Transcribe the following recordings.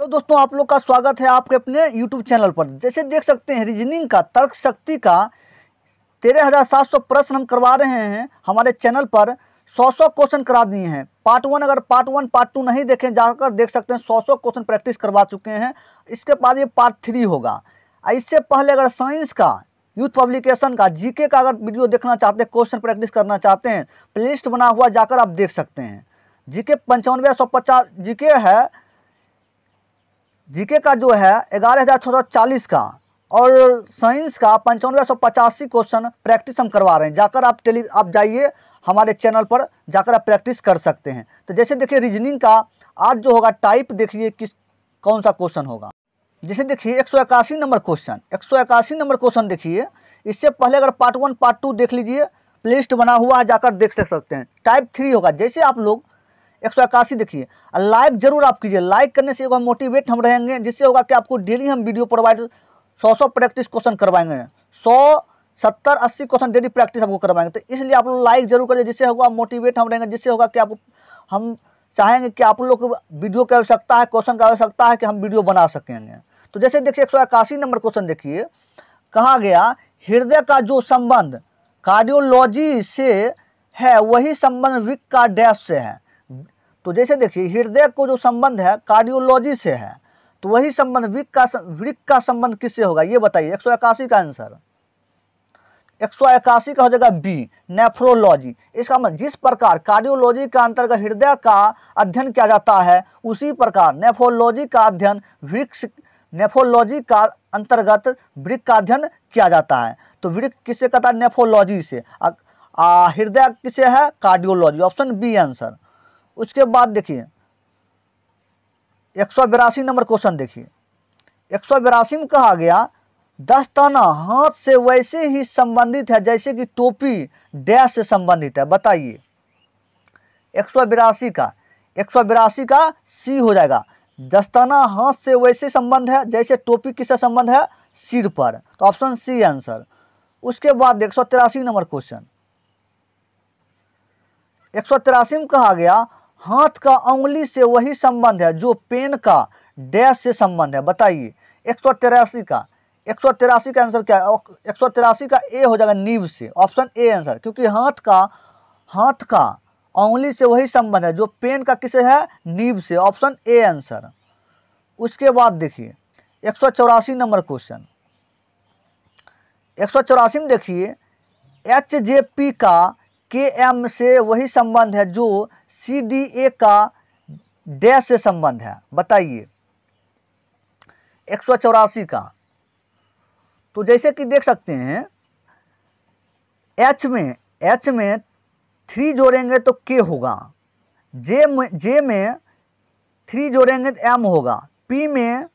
hello दोस्तों आप लोग का स्वागत है आपके अपने यूट्यूब चैनल पर जैसे देख सकते हैं रीजनिंग का तर्क शक्ति का तेरह हज़ार सात सौ प्रश्न हम करवा रहे हैं हमारे चैनल पर सौ सौ क्वेश्चन करा दिए हैं पार्ट वन अगर पार्ट वन पार्ट टू नहीं देखें जाकर देख सकते हैं सौ सौ क्वेश्चन प्रैक्टिस करवा चुके हैं इसके बाद ये पार्ट थ्री होगा इससे पहले अगर साइंस का यूथ पब्लिकेशन का जी का अगर वीडियो देखना चाहते हैं क्वेश्चन प्रैक्टिस करना चाहते हैं प्लेलिस्ट बना हुआ जाकर आप देख सकते हैं जी के पंचानवे सौ पचास जीके है जीके का जो है ग्यारह हज़ार छः सौ चालीस का और साइंस का पंचानवे सौ पचासी क्वेश्चन प्रैक्टिस हम करवा रहे हैं जाकर आप टेली आप जाइए हमारे चैनल पर जाकर आप प्रैक्टिस कर सकते हैं तो जैसे देखिए रीजनिंग का आज जो होगा टाइप देखिए किस कौन सा क्वेश्चन होगा जैसे देखिए एक सौ इक्यासी नंबर क्वेश्चन एक सौ इक्यासी नंबर क्वेश्चन देखिए इससे पहले अगर पार्ट वन पार्ट टू देख लीजिए लिस्ट बना हुआ है जाकर देख सकते हैं टाइप थ्री होगा जैसे आप लोग एक सौ इक्यासी देखिए लाइक जरूर आप कीजिए लाइक करने से होगा मोटिवेट हम रहेंगे जिससे होगा कि आपको डेली हम वीडियो प्रोवाइड सौ सौ प्रैक्टिस क्वेश्चन करवाएंगे सौ सत्तर अस्सी क्वेश्चन डेली प्रैक्टिस आपको करवाएंगे तो इसलिए आप लोग लाइक जरूर करिए जिससे होगा मोटिवेट हम रहेंगे जिससे होगा कि आप हम चाहेंगे कि आप लोग वीडियो की आवश्यकता है क्वेश्चन की आवश्यकता है कि हम वीडियो बना सकेंगे तो जैसे देखिए एक नंबर क्वेश्चन देखिए कहा गया हृदय का जो संबंध कार्डियोलॉजी से है वही संबंध विक का डैश से है तो जैसे देखिए हृदय को जो संबंध है कार्डियोलॉजी से है तो वही संबंध वृक का वृक का संबंध किससे होगा ये बताइए एक का आंसर एक सौ इक्यासी का हो जाएगा बी नेफ्रोलॉजी इसका मतलब जिस प्रकार कार्डियोलॉजी का अंतर्गत हृदय का अध्ययन किया जाता है उसी प्रकार नेफ्रोलॉजी का अध्ययन वृक्ष नेफ्रोलॉजी का अंतर्गत वृक्ष का अध्ययन किया जाता है तो वृक्ष किससे कहता है नेफ्रोलॉजी से हृदय किसे है कार्डियोलॉजी ऑप्शन बी आंसर उसके बाद देखिए एक सौ बिरासी नंबर क्वेश्चन देखिए एक सौ बिरासी में कहा गया दस्ताना हाथ से वैसे ही संबंधित है जैसे कि टोपी डैश से संबंधित है बताइए एक सौ बिरासी का एक सौ बिरासी का सी हो जाएगा दस्ताना हाथ से वैसे संबंध है जैसे टोपी किससे संबंध है सिर पर तो ऑप्शन सी आंसर उसके बाद एक सौ तिरासी नंबर क्वेश्चन एक सौ तिरासी में कहा गया हाथ का उंगली से वही संबंध है जो पेन का डैश से संबंध है बताइए एक सौ तिरासी का एक सौ तिरासी का आंसर क्या है एक सौ तिरासी का ए हो जाएगा नीब से ऑप्शन ए आंसर क्योंकि हाथ का हाथ का उंगली से वही संबंध है जो पेन का किसे है नीब से ऑप्शन ए आंसर उसके बाद देखिए एक सौ चौरासी नंबर क्वेश्चन एक सौ चौरासी में देखिए एच जे पी का के एम से वही संबंध है जो सी डी ए का डैश से संबंध है बताइए एक सौ चौरासी का तो जैसे कि देख सकते हैं एच में एच में थ्री जोड़ेंगे तो के होगा जे में जे में थ्री जोड़ेंगे तो एम होगा पी में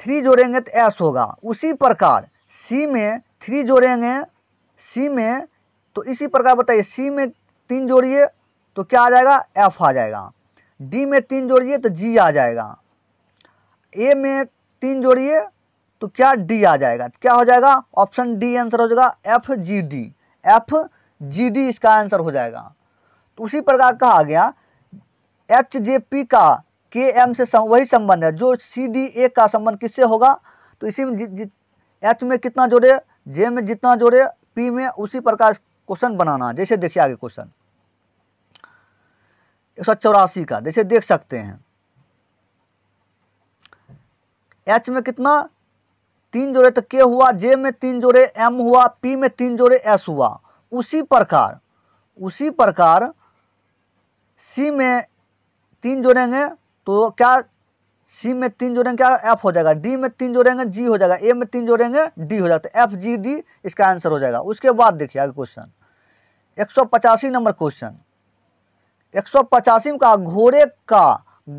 थ्री जोड़ेंगे तो एस होगा उसी प्रकार सी में थ्री जोड़ेंगे सी में तो इसी प्रकार बताइए सी में तीन जोड़िए तो क्या आ जाएगा एफ आ जाएगा डी में तीन जोड़िए तो जी आ जाएगा ए में तीन जोड़िए तो क्या डी आ जाएगा तो क्या हो जाएगा ऑप्शन डी आंसर हो जाएगा F G D F G D इसका आंसर हो जाएगा तो उसी प्रकार कहा गया एच जे पी का के एम से सम, वही संबंध है जो सी डी ए का संबंध किससे होगा तो इसी में एच में कितना जोड़े जे में जितना जोड़े पी में उसी प्रकार क्वेश्चन बनाना जैसे देखिए आगे क्वेश्चन एक सौ चौरासी का जैसे देख सकते हैं एच में कितना तीन जोड़े तो के हुआ जे में तीन जोड़े एम हुआ पी में तीन जोड़े एस हुआ उसी प्रकार उसी प्रकार सी में तीन जोड़ेंगे तो क्या सी में तीन जोड़ेंगे क्या एफ हो जाएगा डी में तीन जोड़ेंगे जी हो जाएगा ए में तीन जोड़ेंगे डी हो जाएगा एफ जी डी इसका आंसर हो जाएगा उसके बाद देखिए आगे क्वेश्चन एक सौ पचासी नंबर क्वेश्चन एक सौ पचासी का घोड़े का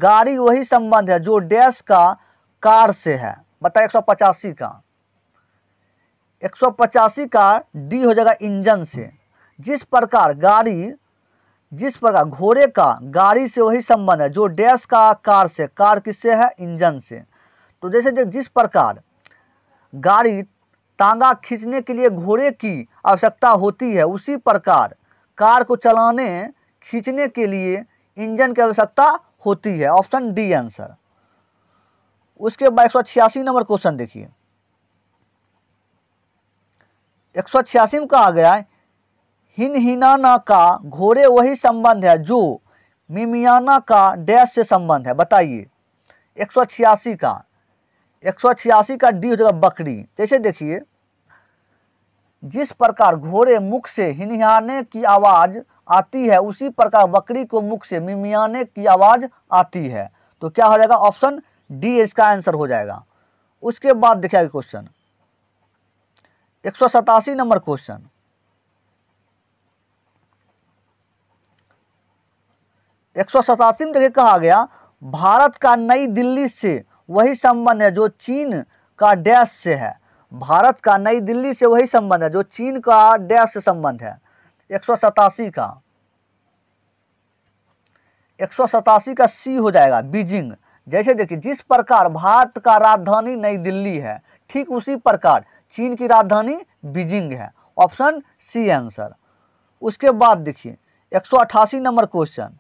गाड़ी वही संबंध है जो डैश का कार से है बताए एक सौ पचासी का एक सौ पचासी का डी हो जाएगा इंजन से जिस प्रकार गाड़ी जिस प्रकार घोड़े का गाड़ी से वही संबंध है जो डैश का कार से कार किससे है इंजन से तो जैसे जिस प्रकार गाड़ी टांगा खींचने के लिए घोड़े की आवश्यकता होती है उसी प्रकार कार को चलाने खींचने के लिए इंजन की आवश्यकता होती है ऑप्शन डी आंसर उसके बाद एक सौ छियासी नंबर क्वेश्चन देखिए एक सौ छियासी में कहा गया हिनहिनाना का घोड़े वही संबंध है जो मिमियाना का डैश से संबंध है बताइए एक सौ छियासी का एक सौ छियासी का डी हो जाएगा बकरी जैसे देखिए जिस प्रकार घोड़े मुख से हिनिहाने की आवाज़ आती है उसी प्रकार बकरी को मुख से मिमियाने की आवाज़ आती है तो क्या हो जाएगा ऑप्शन डी इसका आंसर हो जाएगा उसके बाद देखिएगा क्वेश्चन एक नंबर क्वेश्चन एक सौ सतासी में देखिए कहा गया भारत का नई दिल्ली से वही संबंध है जो चीन का डैश से है भारत का नई दिल्ली से वही संबंध है जो चीन का डैश से संबंध है एक सौ सतासी का एक सौ सतासी का सी हो जाएगा बीजिंग जैसे देखिए जिस प्रकार भारत का राजधानी नई दिल्ली है ठीक उसी प्रकार चीन की राजधानी बीजिंग है ऑप्शन सी आंसर उसके बाद देखिए एक सौ अट्ठासी नंबर क्वेश्चन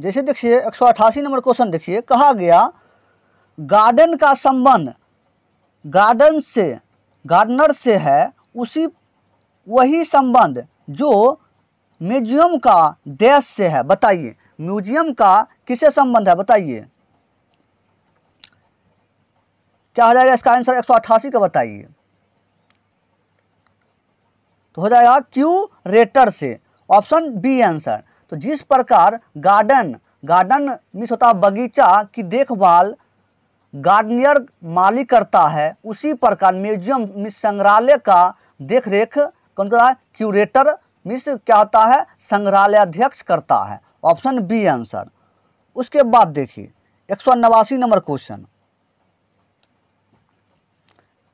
जैसे देखिए एक सौ अट्ठासी नंबर क्वेश्चन देखिए कहा गया गार्डन का संबंध गार्डन से गार्डनर से है उसी वही संबंध जो म्यूजियम का देश से है बताइए म्यूजियम का किसे संबंध है बताइए क्या हो जाएगा इसका आंसर एक सौ अट्ठासी का बताइए तो हो जाएगा क्यू रेटर से ऑप्शन बी आंसर तो जिस प्रकार गार्डन गार्डन मिस होता बगीचा की देखभाल गार्डनियर मालिक करता है उसी प्रकार म्यूजियम मिस संग्रहालय का देख रेख कौन करता है क्यूरेटर मिस क्या होता है संग्रहालय अध्यक्ष करता है ऑप्शन बी आंसर उसके बाद देखिए एक सौ नवासी नंबर क्वेश्चन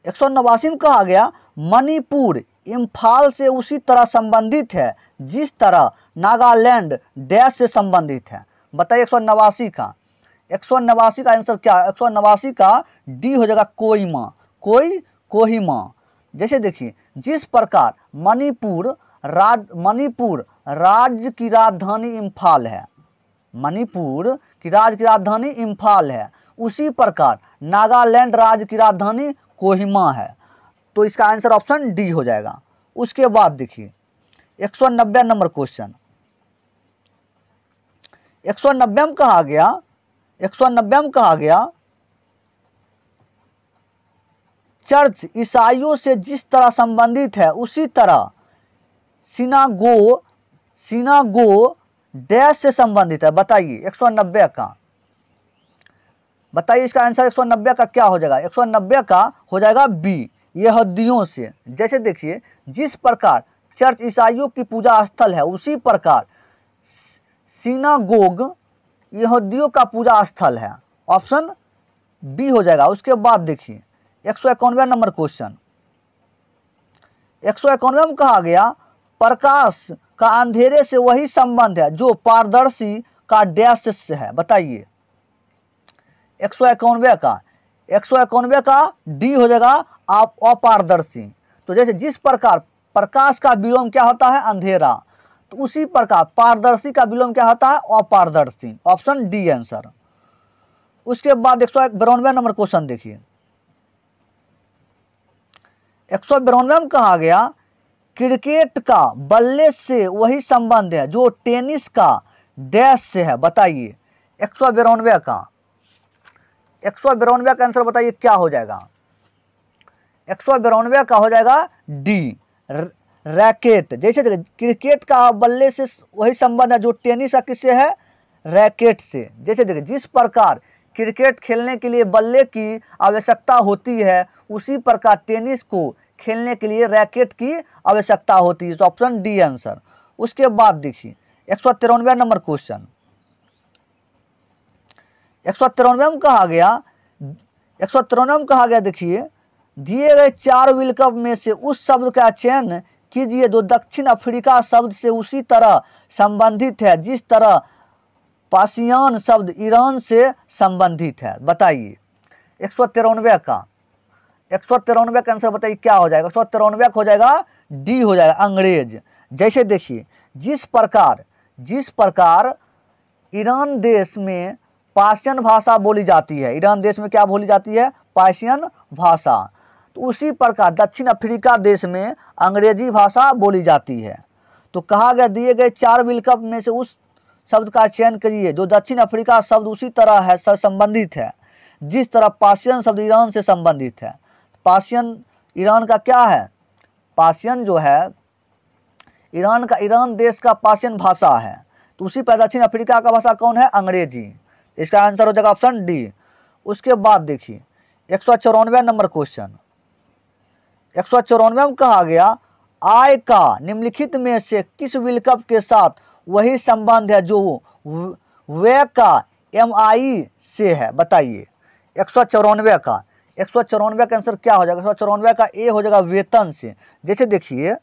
एक सौ नवासी में कहा गया मणिपुर इम्फाल से उसी तरह संबंधित है जिस तरह नागालैंड डैश से संबंधित है बताइए एक सौ नवासी का एक सौ नवासी का आंसर क्या एक सौ नवासी का डी हो जाएगा कोईमा कोई कोहिमा जैसे देखिए जिस प्रकार मणिपुर राज मणिपुर राज्य की राजधानी इम्फाल है मणिपुर की राज्य की राजधानी इम्फाल है उसी प्रकार नागालैंड राज्य की राजधानी कोहिमा है तो इसका आंसर ऑप्शन डी हो जाएगा उसके बाद देखिए नब्बे नंबर क्वेश्चन नब्बे में कहा गया एक सौ नब्बे में कहा गया चर्च ईसाइयों से जिस तरह संबंधित है उसी तरह सिनागो सिनागो डैश से संबंधित है बताइए 190 का बताइए इसका आंसर 190 का क्या हो जाएगा 190 का हो जाएगा बी यहूदियों से जैसे देखिए जिस प्रकार चर्च ईसाइयों की पूजा स्थल है उसी प्रकार सिनागोग यहूदियों का पूजा स्थल है ऑप्शन बी हो जाएगा उसके बाद देखिए एक सौ इक्यानवे नंबर क्वेश्चन एक सौ इक्यानवे में कहा गया प्रकाश का अंधेरे से वही संबंध है जो पारदर्शी का डैश से है बताइए एक सौ इक्यानवे का एक सौ इक्यानवे का डी हो जाएगा आप अपारदर्शी तो जैसे जिस प्रकार प्रकाश का विलोम क्या होता है अंधेरा तो उसी प्रकार पारदर्शी का विलोम क्या होता है अपारदर्शी ऑप्शन डी आंसर उसके बाद एक सौ बिरानवे नंबर क्वेश्चन देखिए एक सौ बिरानवे में कहा गया क्रिकेट का बल्ले से वही संबंध है जो टेनिस का डैश से है बताइए एक सौ बिरानवे का एक सौ बिरानवे का आंसर बताइए क्या हो जाएगा एक सौ बिरानवे का हो जाएगा डी रैकेट जैसे देखिए क्रिकेट का बल्ले से वही संबंध है जो टेनिस का किससे है रैकेट से जैसे देखिए जिस प्रकार क्रिकेट खेलने के लिए बल्ले की आवश्यकता होती है उसी प्रकार टेनिस को खेलने के लिए रैकेट की आवश्यकता होती है ऑप्शन डी आंसर उसके बाद देखिए एक सौ तिरानवे नंबर क्वेश्चन एक सौ तिरानवे में कहा गया एक सौ तिरानवे में कहा गया देखिए दिए गए चार विल्कअप कप में से उस शब्द का चयन कीजिए जो दक्षिण अफ्रीका शब्द से उसी तरह संबंधित है जिस तरह पासियान शब्द ईरान से संबंधित है बताइए एक सौ तिरानवे का एक सौ तिरानवे का आंसर बताइए क्या हो जाएगा एक सौ तिरानवे हो जाएगा डी हो जाएगा अंग्रेज जैसे देखिए जिस प्रकार जिस प्रकार ईरान देश में पाशियन भाषा बोली जाती है ईरान देश में क्या बोली जाती है पाशियन भाषा तो उसी प्रकार दक्षिण अफ्रीका देश में अंग्रेजी भाषा बोली जाती है तो कहा गया दिए गए चार विल कप में से उस शब्द का चयन करिए जो दक्षिण अफ्रीका शब्द उसी तरह है संबंधित है जिस तरह पासियन शब्द ईरान से संबंधित है पासियन ईरान का क्या है पासियन जो है ईरान का ईरान देश का पासियन भाषा है तो उसी पर दक्षिण अफ्रीका का भाषा कौन है अंग्रेजी इसका आंसर हो जाएगा ऑप्शन डी उसके बाद देखिए एक नंबर क्वेश्चन एक सौ चौरानवे में कहा गया आय का निम्नलिखित में से किस विलकप के साथ वही संबंध है जो व्यय का एम आई से है बताइए एक सौ चौरानवे का एक सौ चौरानवे का आंसर क्या हो जाएगा एक सौ चौरानवे का ए हो जाएगा वेतन से जैसे देखिए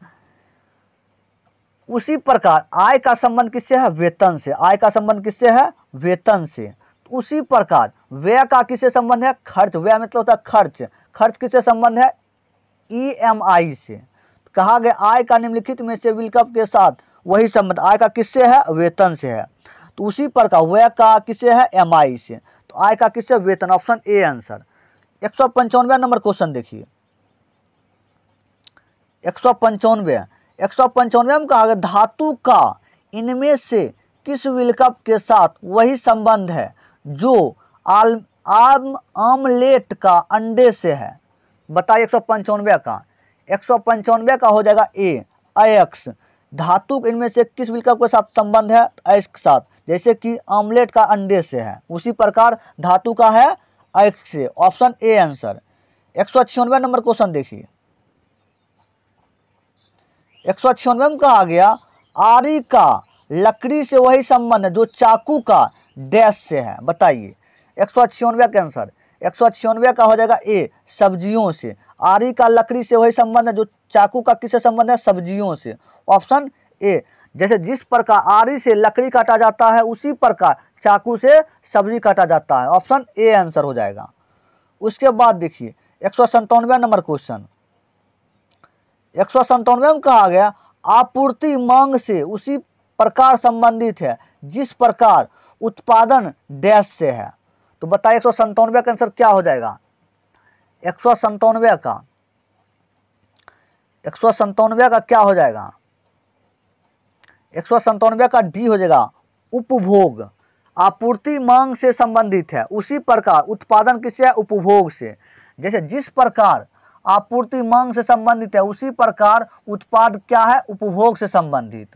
उसी प्रकार आय का संबंध किससे है वेतन से आय का संबंध किससे है वेतन से उसी प्रकार व्यय का किससे संबंध है खर्च व्यय मतलब होता है खर्च खर्च किससे संबंध है ई e से तो कहा गया आय का निम्नलिखित में से विलकप के साथ वही संबंध आय का किससे है वेतन से है तो उसी पर का व्यय का किससे है एम से तो आय का किससे वेतन ऑप्शन ए आंसर एक सौ पंचानवे नंबर क्वेश्चन देखिए एक सौ पंचानवे एक सौ पंचानवे में कहा गया धातु का इनमें से किस विलकप के साथ वही संबंध है जो आल आम आमलेट का अंडे से है बताइए एक सौ पंचानवे का एक सौ पंचानवे का हो जाएगा ए अयक्स धातु इनमें से किस विकल्प के साथ संबंध है अयक्स के साथ जैसे कि आमलेट का अंडे से है उसी प्रकार धातु का है एक्स से ऑप्शन ए आंसर एक सौ छियानवे नंबर क्वेश्चन देखिए एक सौ छियानवे में कहा गया आरी का लकड़ी से वही संबंध है जो चाकू का डैश से है बताइए एक सौ छियानवे का आंसर एक सौ छियानवे का हो जाएगा ए सब्जियों से आरी का लकड़ी से वही संबंध है जो चाकू का किससे संबंध है सब्जियों से ऑप्शन ए जैसे जिस प्रकार आरी से लकड़ी काटा जाता है उसी प्रकार चाकू से सब्जी काटा जाता है ऑप्शन ए आंसर हो जाएगा उसके बाद देखिए एक सौ संतानवे नंबर क्वेश्चन एक सौ संतानवे में कहा गया आपूर्ति मांग से उसी प्रकार संबंधित है जिस प्रकार उत्पादन डैश से है तो बताइए एक सौ संतानवे का आंसर क्या हो जाएगा एक सौ संतानवे का एक सौ संतानवे का क्या हो जाएगा एक सौ संतानवे का डी हो जाएगा उपभोग आपूर्ति मांग से संबंधित है उसी प्रकार उत्पादन किससे है उपभोग से जैसे जिस प्रकार आपूर्ति मांग से संबंधित है उसी प्रकार उत्पाद क्या है उपभोग से संबंधित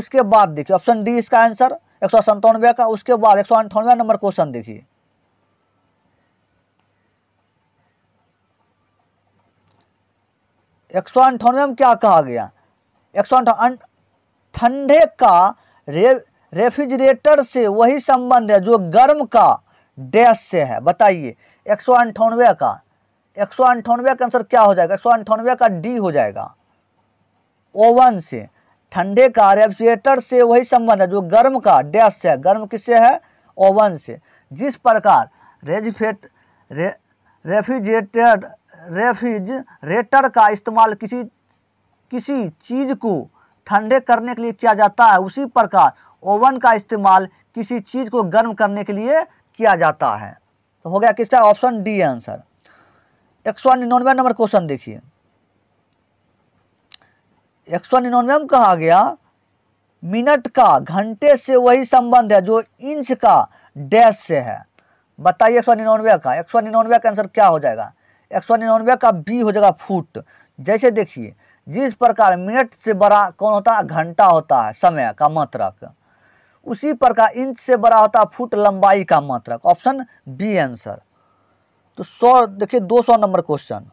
उसके बाद देखिए ऑप्शन डी इसका आंसर एक सौ संतानवे का उसके बाद एक सौ अंठानवे नंबर क्वेश्चन देखिए एक सौ अंठानवे में क्या कहा गया एक सौ ठंडे का रे रेफ्रिजरेटर से वही संबंध है जो गर्म का डैश से है बताइए एक सौ अंठानवे का एक सौ अंठानवे का आंसर क्या हो जाएगा एक सौ अंठानवे का डी हो जाएगा ओवन से ठंडे का रेफ्रिजरेटर से वही संबंध है जो गर्म का डैश से है गर्म किससे है ओवन से जिस प्रकार रेजिफेट रे रेफ्रिजरेटर रेफ्रिजरेटर का इस्तेमाल किसी किसी चीज़ को ठंडे करने के लिए किया जाता है उसी प्रकार ओवन का इस्तेमाल किसी चीज़ को गर्म करने के लिए किया जाता है तो हो गया किसका ऑप्शन डी है आंसर एक सौ निन्यानवे नंबर क्वेश्चन देखिए एक सौ निन्यानवे में कहा गया मिनट का घंटे से वही संबंध है जो इंच का डैश से है बताइए एक सौ निन्यानवे का एक सौ निन्यानवे का आंसर क्या हो जाएगा एक सौ निन्यानवे का बी हो जाएगा फुट जैसे देखिए जिस प्रकार मिनट से बड़ा कौन होता है घंटा होता है समय का मात्रक उसी प्रकार इंच से बड़ा होता है फुट लंबाई का मात्रक ऑप्शन बी आंसर तो सौ देखिए दो सौ नंबर क्वेश्चन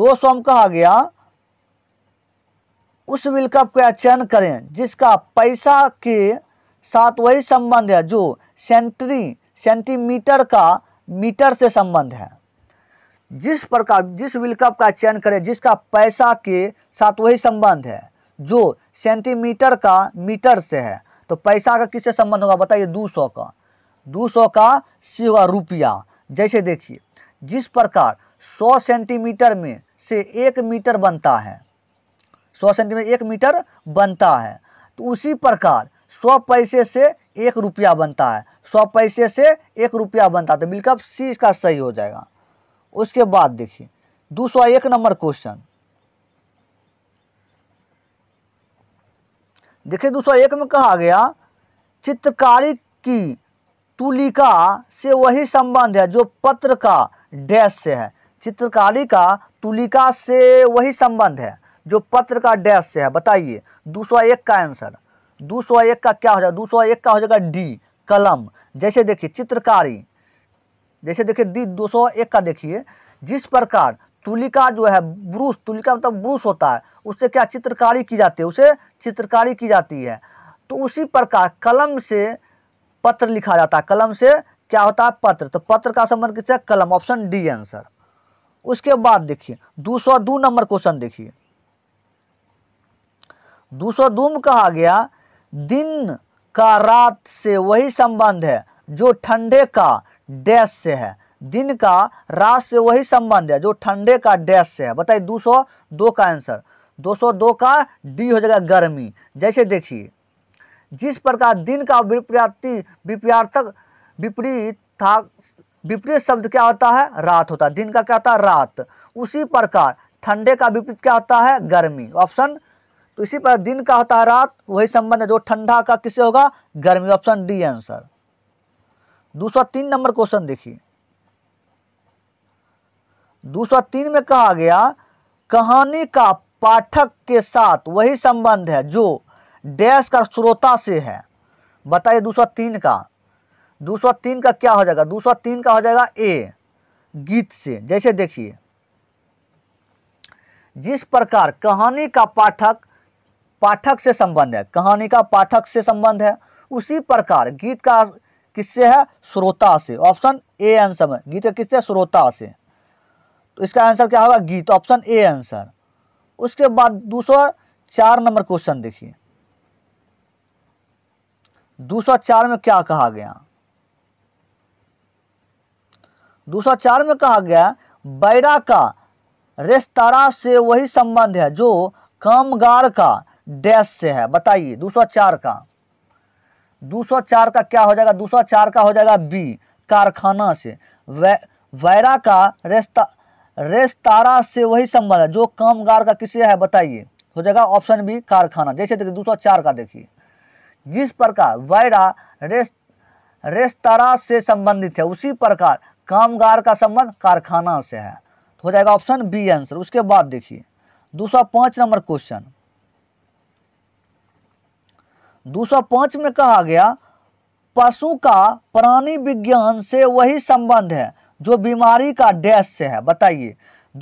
दो सौ में कहा गया उस विकल्प का चयन करें जिसका पैसा के साथ वही संबंध है जो सेंट्री सेंटीमीटर का मीटर से संबंध है जिस प्रकार जिस विल्ड का चयन करें जिसका पैसा के साथ वही संबंध है जो सेंटीमीटर का मीटर से है तो पैसा का किससे संबंध होगा बताइए दो सौ का दो सौ का सी होगा रुपया जैसे देखिए जिस प्रकार सौ सेंटीमीटर में से एक मीटर बनता है सौ सेंटीमीटर एक मीटर बनता है तो उसी प्रकार सौ पैसे से एक रुपया बनता है सौ पैसे से एक रुपया बनता था बिल्कुल सी इसका सही हो जाएगा उसके बाद देखिए दो सौ एक नंबर क्वेश्चन देखिए दो सौ एक में कहा गया चित्रकारी की तुलिका से वही संबंध है जो पत्र का डैश से है चित्रकारी का तुलिका से वही संबंध है जो पत्र का डैश से है बताइए दो सौ एक का आंसर दो सौ एक का क्या हो जाएगा दो सौ एक का हो जाएगा डी कलम जैसे देखिए चित्रकारी जैसे देखिए दो सौ एक का देखिए जिस प्रकार तुलिका जो है ब्रूस तुलिका मतलब ब्रूस होता है उससे क्या चित्रकारी की जाती है उसे चित्रकारी की जाती है तो उसी प्रकार कलम से पत्र लिखा जाता है कलम से क्या होता है पत्र तो पत्र का संबंध किससे कलम ऑप्शन डी आंसर उसके बाद देखिए दो सौ दो नंबर क्वेश्चन देखिए दो सौ दो में कहा गया दिन का रात से वही संबंध है जो ठंडे का डैश से है दिन का रात से वही संबंध है जो ठंडे का डैश से है बताइए दो सौ दो का आंसर दो सौ दो का डी हो जाएगा गर्मी जैसे देखिए जिस प्रकार दिन का विपर्याती विपर्यार्थक विपरीत था विपरीत शब्द क्या होता है रात होता है दिन का क्या होता है रात उसी प्रकार ठंडे का विपरीत क्या होता है गर्मी ऑप्शन तो इसी पर दिन का होता है रात वही संबंध है जो ठंडा का किससे होगा गर्मी ऑप्शन डी आंसर दूसरा तीन नंबर क्वेश्चन देखिए दूसरा तीन में कहा गया कहानी का पाठक के साथ वही संबंध है जो डैश का श्रोता से है बताइए दूसरा तीन का दूसरा तीन का क्या हो जाएगा दूसरा तीन का हो जाएगा ए गीत से जैसे देखिए जिस प्रकार कहानी का पाठक पाठक से संबंध है कहानी का पाठक से संबंध है उसी प्रकार गीत का किससे है श्रोता से ऑप्शन ए आंसर में गीत का किससे श्रोता से तो इसका आंसर क्या होगा गीत ऑप्शन ए आंसर उसके बाद दूसरा चार नंबर क्वेश्चन देखिए दूसरा चार में क्या कहा गया दूसरा चार में कहा गया बैरा का रेस्तारा से वही संबंध है जो कामगार का डैश से है बताइए 204 का 204 का क्या हो जाएगा 204 का हो जाएगा बी कारखाना से वैरा का रेस्ता रेस्तारा से वही संबंध है जो कामगार का किसे है बताइए हो जाएगा ऑप्शन बी कारखाना जैसे देखिए 204 का देखिए जिस प्रकार वैरा रेस् रेस्तारा से संबंधित है उसी प्रकार कामगार का संबंध कारखाना से है हो जाएगा ऑप्शन बी आंसर उसके बाद देखिए पाँच नंबर क्वेश्चन 205 में कहा गया पशु का प्राणी विज्ञान से वही संबंध है जो बीमारी का डैश से है बताइए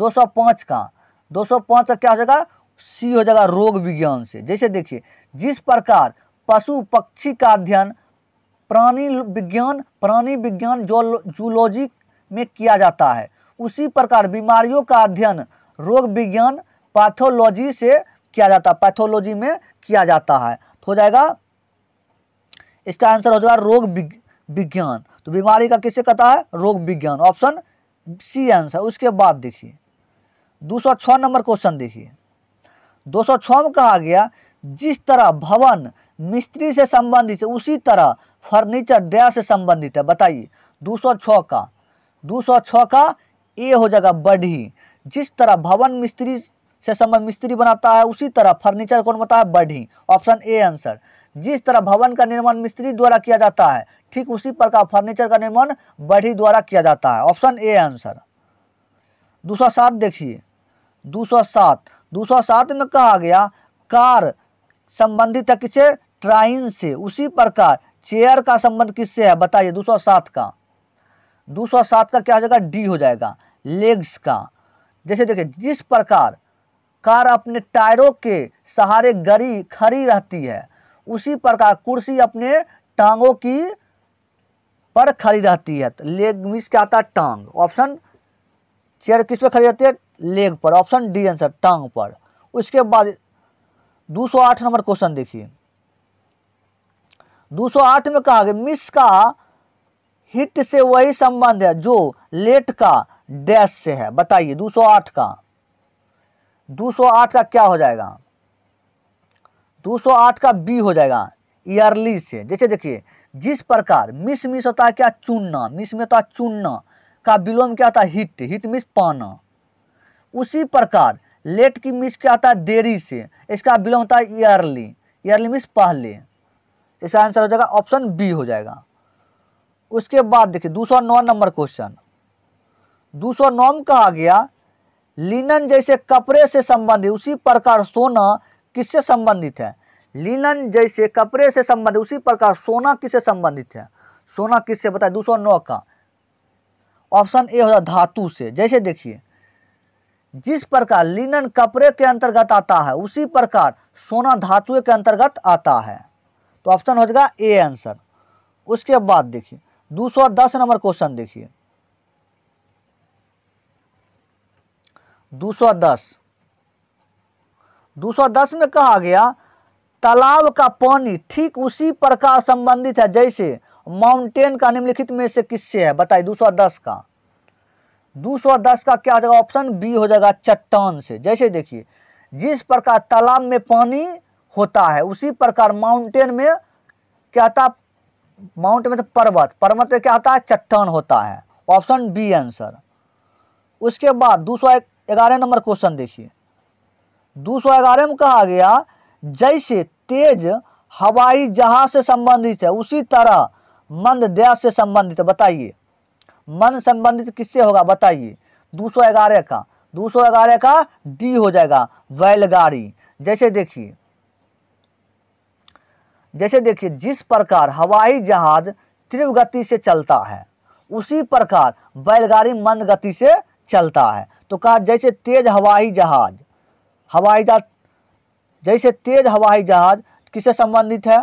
205 का 205 का क्या हो जाएगा सी हो जाएगा रोग विज्ञान से जैसे देखिए जिस प्रकार पशु पक्षी का अध्ययन प्राणी विज्ञान प्राणी विज्ञान जूलॉजी में किया जाता है उसी प्रकार बीमारियों का अध्ययन रोग विज्ञान पैथोलॉजी से किया जाता है पैथोलॉजी में किया जाता है हो जाएगा इसका आंसर हो जाएगा रोग विज्ञान तो बीमारी का किसे कहता है रोग विज्ञान ऑप्शन सी आंसर उसके बाद देखिए दो सौ छः नंबर क्वेश्चन देखिए दो सौ छः में कहा गया जिस तरह भवन मिस्त्री से संबंधित है उसी तरह फर्नीचर डया से संबंधित है बताइए दो सौ छः का दो सौ छः का ए हो जाएगा बढ़ी जिस तरह भवन मिस्त्री से संबंध मिस्त्री बनाता है उसी तरह फर्नीचर कौन बता है बढ़ी ऑप्शन ए आंसर जिस तरह भवन का निर्माण मिस्त्री द्वारा किया जाता है ठीक उसी प्रकार फर्नीचर का निर्माण बढ़ी द्वारा किया जाता है ऑप्शन ए आंसर दूसरा सात देखिए दूसरा सात दूसरा सात में कहा गया कार संबंधित है किसे ट्राइन से उसी प्रकार चेयर का संबंध किससे है बताइए सौ सात का सौ सात का क्या हो जाएगा डी हो जाएगा लेग्स का जैसे देखिए जिस प्रकार कार अपने टायरों के सहारे गरी खड़ी रहती है उसी प्रकार कुर्सी अपने टांगों की पर खड़ी रहती है तो लेग मिस क्या आता है टांग ऑप्शन चेयर किस पर खड़ी रहती है लेग पर ऑप्शन डी आंसर टांग पर उसके बाद 208 नंबर क्वेश्चन देखिए 208 में कहा गया मिस का हिट से वही संबंध है जो लेट का डैश से है बताइए 208 का 208 का क्या हो जाएगा 208 का बी हो जाएगा ईयरली से जैसे देखिए जिस प्रकार मिस मिस होता है क्या चुनना मिस में होता है चुनना का विलोम क्या होता है हिट हिट मिस पाना उसी प्रकार लेट की मिस क्या होता है देरी से इसका विलोम होता है ईयरली ईयरली मिस पहले इसका आंसर हो जाएगा ऑप्शन बी हो जाएगा उसके बाद देखिए दो सौ नौ नंबर क्वेश्चन दो सौ नौ में कहा गया लिनन जैसे कपड़े से संबंधित उसी प्रकार सोना किससे संबंधित है लिनन जैसे कपड़े से संबंधित उसी प्रकार सोना किससे संबंधित है सोना किससे बताए दो सौ नौ का ऑप्शन ए होता धातु से जैसे देखिए जिस प्रकार लिनन कपड़े के अंतर्गत आता है उसी प्रकार सोना धातु के अंतर्गत आता है तो ऑप्शन हो जाएगा ए आंसर उसके बाद देखिए दस नंबर क्वेश्चन देखिए 210 दस में कहा गया तालाब का पानी ठीक उसी प्रकार संबंधित है जैसे माउंटेन का निम्नलिखित में से किससे है बताइए 210 का 210 का क्या हो जाएगा ऑप्शन बी हो जाएगा चट्टान से जैसे देखिए जिस प्रकार तालाब में पानी होता है उसी प्रकार माउंटेन में क्या होता माउंट में तो पर्वत पर्वत में क्या होता है चट्टान होता है ऑप्शन बी आंसर उसके बाद दो सौ एक ग्यारह नंबर क्वेश्चन देखिए दो सौ ग्यारह में कहा गया जैसे तेज हवाई जहाज से संबंधित है उसी तरह मंद देश से संबंधित है बताइए मंद संबंधित किससे होगा बताइए दो सौ ग्यारह का दो सौ ग्यारह का डी हो जाएगा बैलगाड़ी जैसे देखिए जैसे देखिए जिस प्रकार हवाई जहाज तीव्र गति से चलता है उसी प्रकार बैलगाड़ी मंद गति से चलता है तो कहा जैसे तेज हवाई जहाज हवाई जहाज जैसे तेज हवाई जहाज किससे संबंधित है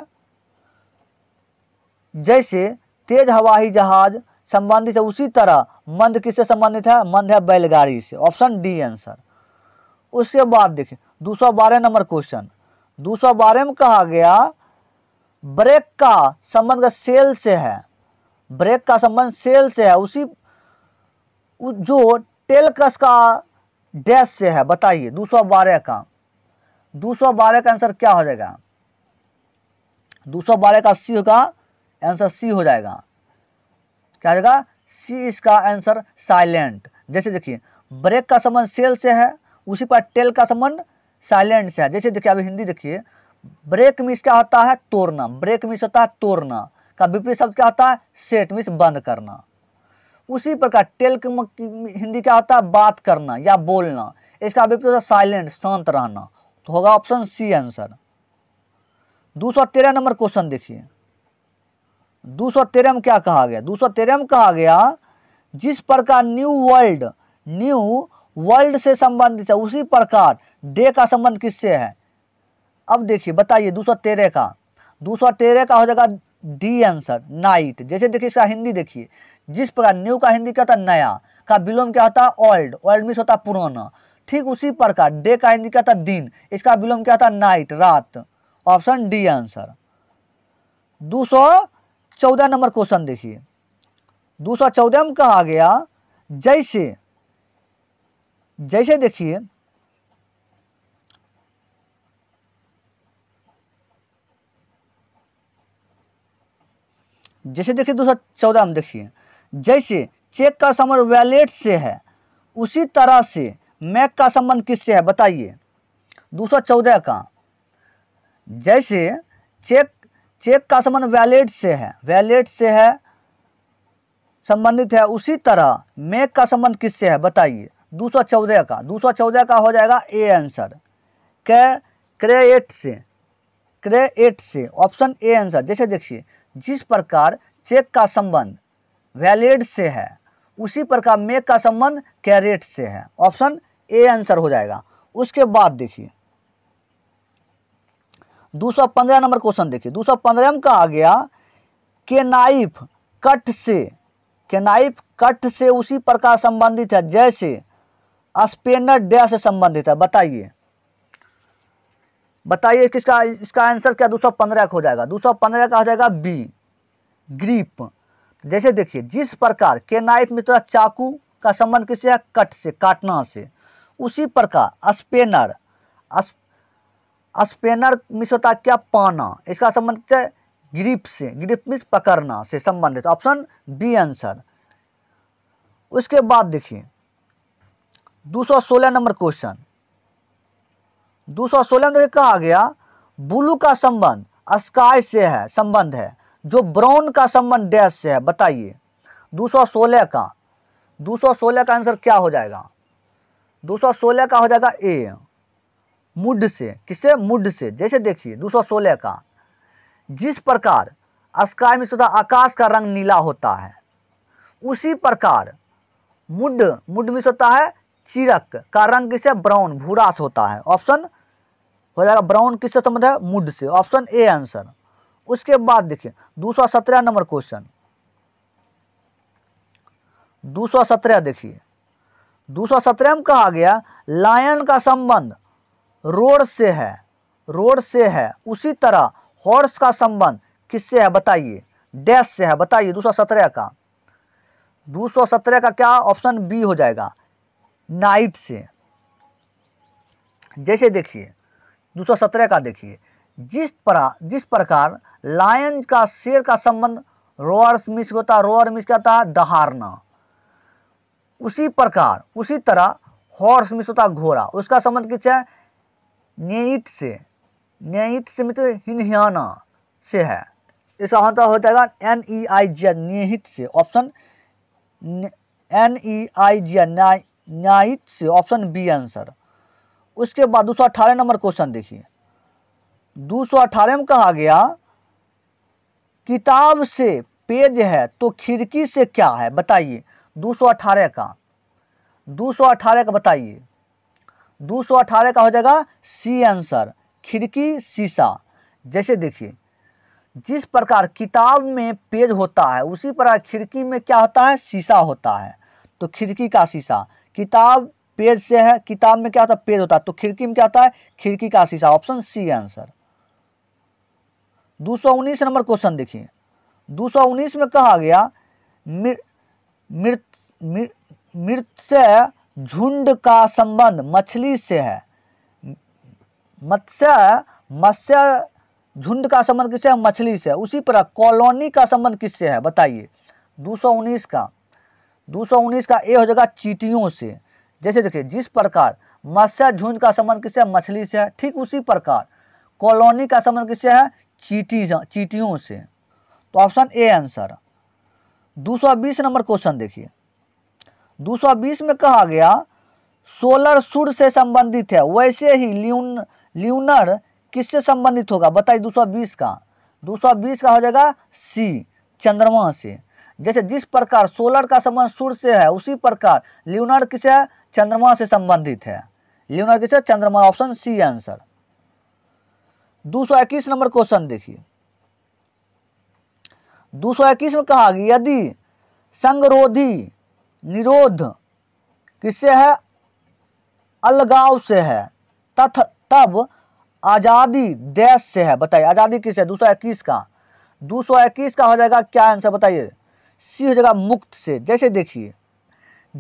जैसे तेज हवाई जहाज संबंधित है उसी तरह मंद किससे संबंधित है मंद है बैलगाड़ी से ऑप्शन डी आंसर उसके बाद देखिए दो बारह नंबर क्वेश्चन दो सौ बारह में कहा गया ब्रेक का संबंध सेल से है ब्रेक का संबंध सेल से है उसी जो टेलकस का डैश से है बताइए 212 का 212 का आंसर क्या हो जाएगा 212 का सी होगा आंसर सी हो जाएगा क्या हो जाएगा सी इसका आंसर साइलेंट जैसे देखिए ब्रेक का संबंध सेल से है उसी पर टेल का संबंध साइलेंट से है जैसे देखिए अभी हिंदी देखिए ब्रेक मिस क्या होता है तोड़ना ब्रेक मिस होता है तोड़ना का विपरीत शब्द क्या होता है सेट मिस बंद करना उसी प्रकार टेल हिंदी क्या होता है बात करना या बोलना इसका अभिप्त होता है साइलेंट शांत रहना तो होगा ऑप्शन सी आंसर दो सौ तेरह नंबर क्वेश्चन देखिए दो सौ तेरह में क्या कहा गया दो सौ तेरह में कहा गया जिस प्रकार न्यू वर्ल्ड न्यू वर्ल्ड से संबंधित है उसी प्रकार डे का संबंध किससे है अब देखिए बताइए दो सौ तेरह का दो सौ तेरह का हो जाएगा डी आंसर नाइट जैसे देखिए इसका हिंदी देखिए जिस प्रकार न्यू का हिंदी क्या होता है नया का विलोम क्या होता है ओल्ड ओल्ड मीन्स होता पुराना ठीक उसी प्रकार डे का हिंदी क्या होता दिन इसका विलोम क्या होता नाइट रात ऑप्शन डी आंसर दो सौ चौदह नंबर क्वेश्चन देखिए दो सौ चौदह में कहा गया जैसे जैसे देखिए जैसे देखिए दो सौ चौदह में देखिए जैसे चेक का संबंध वैलेट से है उसी तरह से मैक का संबंध किससे है बताइए दो सौ चौदह का जैसे चेक चेक का संबंध वैलेट से है वैलेट से है संबंधित है उसी तरह मैक का संबंध किससे है बताइए दो सौ चौदह का दो सौ चौदह का हो जाएगा ए आंसर कै क्रेएट से क्रेएट से ऑप्शन ए आंसर जैसे देखिए जिस प्रकार चेक का संबंध वैलिड से है उसी प्रकार मेक का संबंध कैरेट से है ऑप्शन ए आंसर हो जाएगा उसके बाद देखिए दो सौ पंद्रह नंबर क्वेश्चन देखिए दो सौ पंद्रह का आ गया के नाइफ कट से के नाइफ कट से उसी प्रकार संबंधित है जैसे स्पेनर डे से संबंधित है बताइए बताइए किसका इसका आंसर क्या दो सौ पंद्रह का हो जाएगा दो सौ पंद्रह का हो जाएगा बी ग्रीप जैसे देखिए जिस प्रकार के नाइफ थोड़ा चाकू का संबंध किससे है कट से काटना से उसी प्रकार स्पेनर स्पेनर मिस होता क्या पाना इसका संबंध क्या है ग्रिप से ग्रिप मिस पकड़ना से संबंधित ऑप्शन बी आंसर उसके बाद देखिए 216 नंबर क्वेश्चन 216 में देखिए कहा गया ब्लू का संबंध स्काई से है संबंध है जो ब्राउन का संबंध डैश से है बताइए 216 का 216 का आंसर क्या हो जाएगा 216 का हो जाएगा ए मुड से किसे मुड से जैसे देखिए 216 का जिस प्रकार स्काई में सदा आकाश का रंग नीला होता है उसी प्रकार मुड मुड मिस होता है चिरक का रंग किसे ब्राउन भूरा से होता है ऑप्शन हो जाएगा ब्राउन किससे संबंध है मुड से ऑप्शन ए आंसर उसके बाद देखिए दो नंबर क्वेश्चन दो देखिए दो में कहा गया लायन का संबंध रोड से है रोड से है उसी तरह हॉर्स का संबंध किससे है बताइए डैश से है बताइए दो का दो का क्या ऑप्शन बी हो जाएगा नाइट से जैसे देखिए दो का देखिए जिस पर जिस प्रकार लायन का शेर का संबंध रोअर मिस होता है रोअर मिस कहता है दहारना उसी प्रकार उसी तरह हॉर्स मिस होता है घोड़ा उसका संबंध किस है नेट से नेट से मित्र हिनहियाना से है इसका होता हो जाएगा एन ई आई जी निहित से ऑप्शन एन ई आई जी न्यायित से ऑप्शन बी आंसर उसके बाद दूसरा अठारह नंबर क्वेश्चन देखिए 218 में कहा गया किताब से पेज है तो खिड़की से क्या है बताइए 218 का 218 का बताइए 218 का हो जाएगा सी आंसर खिड़की शीशा जैसे देखिए जिस प्रकार किताब में पेज होता है उसी प्रकार खिड़की में क्या होता है शीशा होता है तो खिड़की का शीशा किताब पेज से है किताब में क्या होता है पेज होता है तो खिड़की में क्या होता है खिड़की का शीशा option C answer 219 number question देखिए 219 में कहा गया मृत मृत से झुंड का संबंध मछली से है मत्स्य मत्स्य झुंड का संबंध किससे है मछली से उसी पर कॉलोनी का संबंध किससे है बताइए 219 का 219 का ए हो जाएगा चीटियों से जैसे देखिए जिस प्रकार मत्स्य झुंड का संबंध किससे है मछली से है ठीक उसी प्रकार कॉलोनी का संबंध किससे है चीटी चीटियों से तो option A answer 220 number question देखिए 220 में कहा गया सोलर सूर्य से संबंधित है वैसे ही ल्यून ल्यूनर किससे संबंधित होगा बताइए 220 का 220 का हो जाएगा सी चंद्रमा से जैसे जिस प्रकार सोलर का संबंध सूर्य से है उसी प्रकार ल्यूनर किसे चंद्रमा से संबंधित है ल्यूनर किसे चंद्रमा option C answer 221 number question देखिए 221 में कहा कि यदि संगरोधी निरोध किससे है अलगाव से है तथ तब आज़ादी देश से है बताइए आज़ादी किससे दो सौ इक्कीस का दो सौ इक्कीस का हो जाएगा क्या आंसर बताइए सी हो जाएगा मुक्त से जैसे देखिए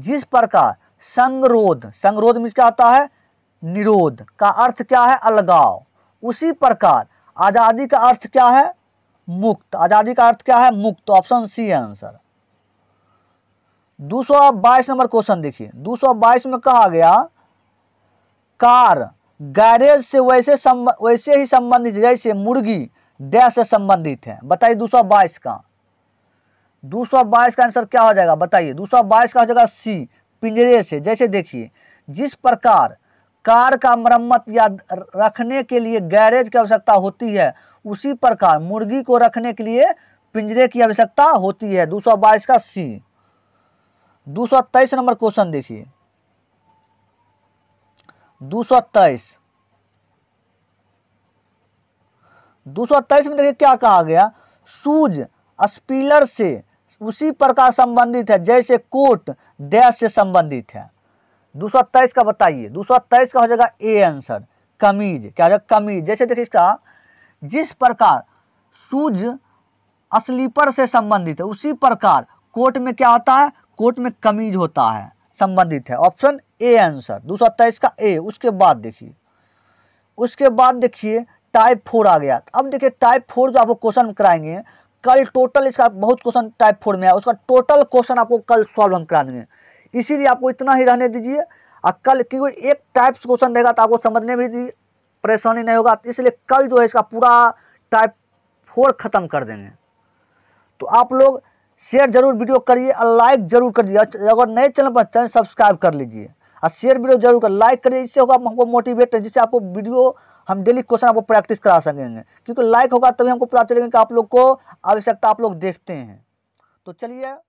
जिस प्रकार संगरोध संगरोध में क्या आता है निरोध का अर्थ क्या है अलगाव उसी प्रकार आज़ादी का अर्थ क्या है मुक्त आज़ादी का अर्थ क्या है मुक्त ऑप्शन सी है आंसर दो नंबर क्वेश्चन देखिए दो बाईस में कहा गया कार गैरेज से वैसे संब, वैसे ही संबंधित जैसे मुर्गी डैश से संबंधित है बताइए दो बाईस का दो सौ बाईस का आंसर क्या हो जाएगा बताइए दो बाईस का हो जाएगा सी पिंजरे से जैसे देखिए जिस प्रकार कार का मरम्मत या रखने के लिए गैरेज की आवश्यकता होती है उसी प्रकार मुर्गी को रखने के लिए पिंजरे की आवश्यकता होती है 222 का सी 223 नंबर क्वेश्चन देखिए 223 223 में देखिए क्या कहा गया सूज स्पीलर से उसी प्रकार संबंधित है जैसे कोट डैश से संबंधित है दो का बताइए दो का हो जाएगा ए आंसर कमीज क्या हो जाएगा कमीज जैसे देखिए इसका जिस प्रकार सूज स्लीपर से संबंधित है उसी प्रकार कोट में क्या होता है कोट में कमीज होता है संबंधित है ऑप्शन ए आंसर दो का ए उसके बाद देखिए उसके बाद देखिए टाइप फोर आ गया अब देखिए टाइप फोर जो आपको क्वेश्चन कराएंगे कल टोटल इसका बहुत क्वेश्चन टाइप फोर में आया उसका टोटल क्वेश्चन आपको कल सॉल्व हम करा देंगे इसीलिए आपको इतना ही रहने दीजिए और कल क्योंकि एक टाइप्स क्वेश्चन रहेगा तो आपको समझने में परेशानी नहीं होगा इसलिए कल जो है इसका पूरा टाइप फोर ख़त्म कर देंगे तो आप लोग शेयर जरूर वीडियो करिए और लाइक जरूर कर दीजिए अगर नए चैनल पर चैनल सब्सक्राइब कर लीजिए और शेयर वीडियो जरूर कर लाइक करिए इससे होगा हमको मोटिवेट जिससे आपको वीडियो हम डेली क्वेश्चन आपको प्रैक्टिस करा सकेंगे क्योंकि लाइक होगा तभी हमको पता चलेगा कि आप लोग को आवश्यकता आप लोग देखते हैं तो चलिए